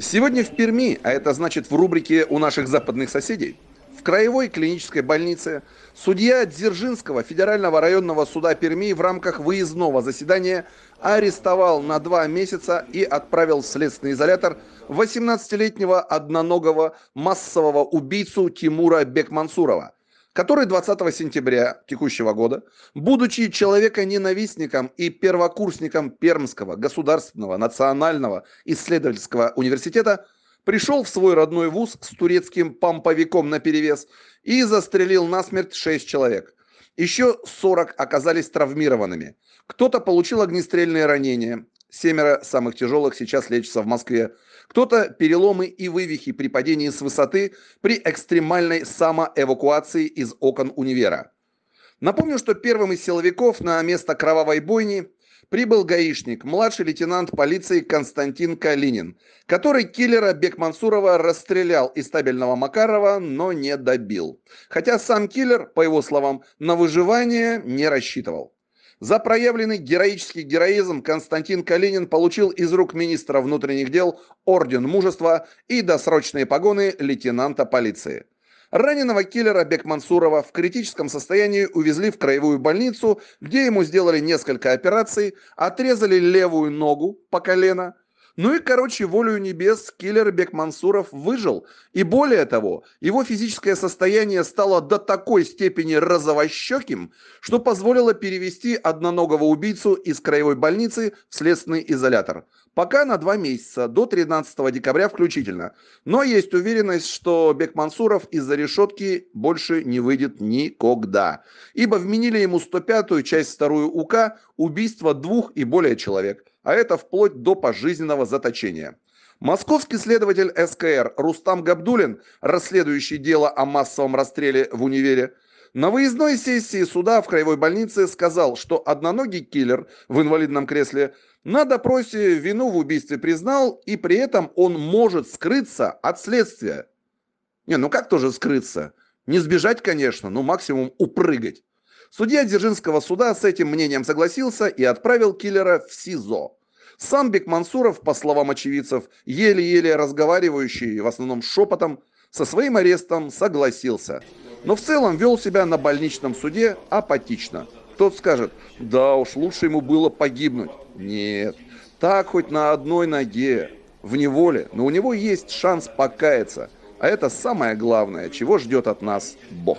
Сегодня в Перми, а это значит в рубрике «У наших западных соседей», в Краевой клинической больнице судья Дзержинского федерального районного суда Перми в рамках выездного заседания арестовал на два месяца и отправил в следственный изолятор 18-летнего одноногого массового убийцу Тимура Бекмансурова – который 20 сентября текущего года, будучи человеконенавистником и первокурсником Пермского государственного национального исследовательского университета, пришел в свой родной вуз с турецким помповиком наперевес и застрелил насмерть 6 человек. Еще 40 оказались травмированными. Кто-то получил огнестрельные ранения, Семеро самых тяжелых сейчас лечатся в Москве. Кто-то переломы и вывихи при падении с высоты при экстремальной самоэвакуации из окон универа. Напомню, что первым из силовиков на место кровавой бойни прибыл гаишник, младший лейтенант полиции Константин Калинин, который киллера Бекмансурова расстрелял из табельного Макарова, но не добил. Хотя сам киллер, по его словам, на выживание не рассчитывал. За проявленный героический героизм Константин Калинин получил из рук министра внутренних дел Орден Мужества и досрочные погоны лейтенанта полиции. Раненого киллера Бекмансурова в критическом состоянии увезли в краевую больницу, где ему сделали несколько операций, отрезали левую ногу по колено – ну и, короче, волю небес киллер Бекмансуров выжил. И более того, его физическое состояние стало до такой степени розовощеким, что позволило перевести одноногого убийцу из краевой больницы в следственный изолятор. Пока на два месяца, до 13 декабря включительно. Но есть уверенность, что Бекмансуров из-за решетки больше не выйдет никогда. Ибо вменили ему 105-ю часть вторую УК убийство двух и более человек – а это вплоть до пожизненного заточения. Московский следователь СКР Рустам Габдулин, расследующий дело о массовом расстреле в универе, на выездной сессии суда в краевой больнице сказал, что одноногий киллер в инвалидном кресле на допросе вину в убийстве признал, и при этом он может скрыться от следствия. Не, ну как тоже скрыться? Не сбежать, конечно, но максимум упрыгать. Судья Дзержинского суда с этим мнением согласился и отправил киллера в СИЗО. Сам Бек Мансуров, по словам очевидцев, еле-еле разговаривающий, в основном шепотом, со своим арестом согласился. Но в целом вел себя на больничном суде апатично. Тот скажет, да уж лучше ему было погибнуть. Нет, так хоть на одной ноге, в неволе, но у него есть шанс покаяться. А это самое главное, чего ждет от нас Бог.